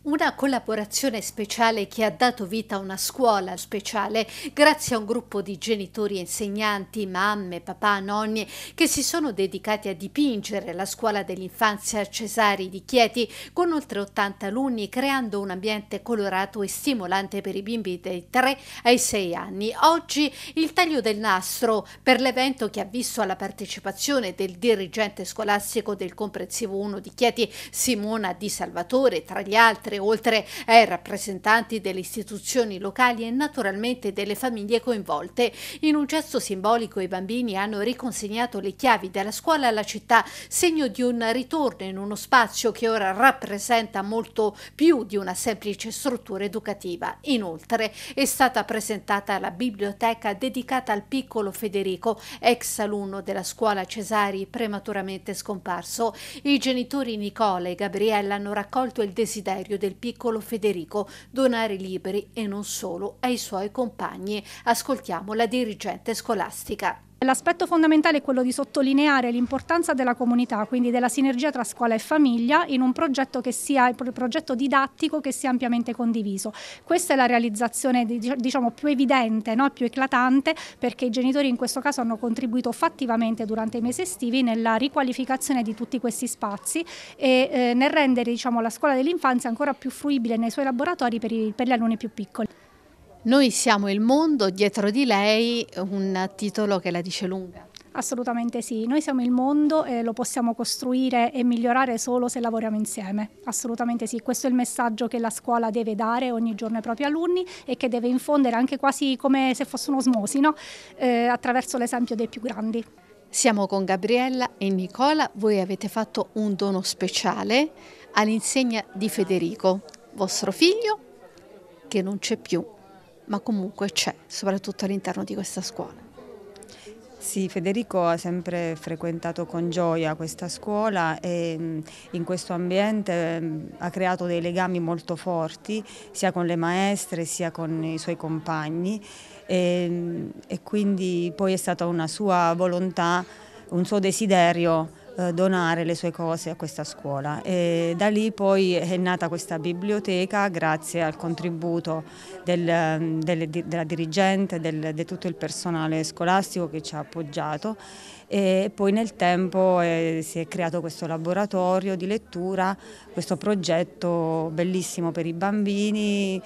Una collaborazione speciale che ha dato vita a una scuola speciale grazie a un gruppo di genitori e insegnanti, mamme, papà, nonni che si sono dedicati a dipingere la scuola dell'infanzia Cesari di Chieti con oltre 80 alunni creando un ambiente colorato e stimolante per i bimbi dai 3 ai 6 anni. Oggi il taglio del nastro per l'evento che ha visto la partecipazione del dirigente scolastico del comprensivo 1 di Chieti Simona Di Salvatore tra gli altri pediatri, oltre ai eh, rappresentanti delle istituzioni locali e naturalmente delle famiglie coinvolte. In un gesto simbolico i bambini hanno riconsegnato le chiavi della scuola alla città, segno di un ritorno in uno spazio che ora rappresenta molto più di una semplice struttura educativa. Inoltre è stata presentata la biblioteca dedicata al piccolo Federico, ex alunno della scuola Cesari prematuramente scomparso. I genitori Nicola e Gabriella hanno raccolto il desiderio del piccolo Federico, donare liberi e non solo ai suoi compagni. Ascoltiamo la dirigente scolastica. L'aspetto fondamentale è quello di sottolineare l'importanza della comunità, quindi della sinergia tra scuola e famiglia in un progetto che sia progetto didattico che sia ampiamente condiviso. Questa è la realizzazione diciamo, più evidente, no? più eclatante, perché i genitori in questo caso hanno contribuito fattivamente durante i mesi estivi nella riqualificazione di tutti questi spazi e eh, nel rendere diciamo, la scuola dell'infanzia ancora più fruibile nei suoi laboratori per, i, per gli alunni più piccoli. Noi siamo il mondo, dietro di lei un titolo che la dice lunga. Assolutamente sì, noi siamo il mondo e lo possiamo costruire e migliorare solo se lavoriamo insieme. Assolutamente sì, questo è il messaggio che la scuola deve dare ogni giorno ai propri alunni e che deve infondere anche quasi come se fosse un'osmosi, no? eh, attraverso l'esempio dei più grandi. Siamo con Gabriella e Nicola, voi avete fatto un dono speciale all'insegna di Federico, vostro figlio che non c'è più ma comunque c'è, soprattutto all'interno di questa scuola. Sì, Federico ha sempre frequentato con gioia questa scuola e mm, in questo ambiente mm, ha creato dei legami molto forti sia con le maestre sia con i suoi compagni e, mm, e quindi poi è stata una sua volontà, un suo desiderio eh, donare le sue cose a questa scuola. E da lì poi è nata questa biblioteca grazie al contributo del, mm, del, della dirigente, del, di tutto il personale scolastico che ci ha appoggiato e poi nel tempo eh, si è creato questo laboratorio di lettura, questo progetto bellissimo per i bambini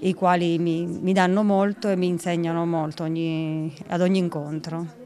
i quali mi, mi danno molto e mi insegnano molto ogni, ad ogni incontro.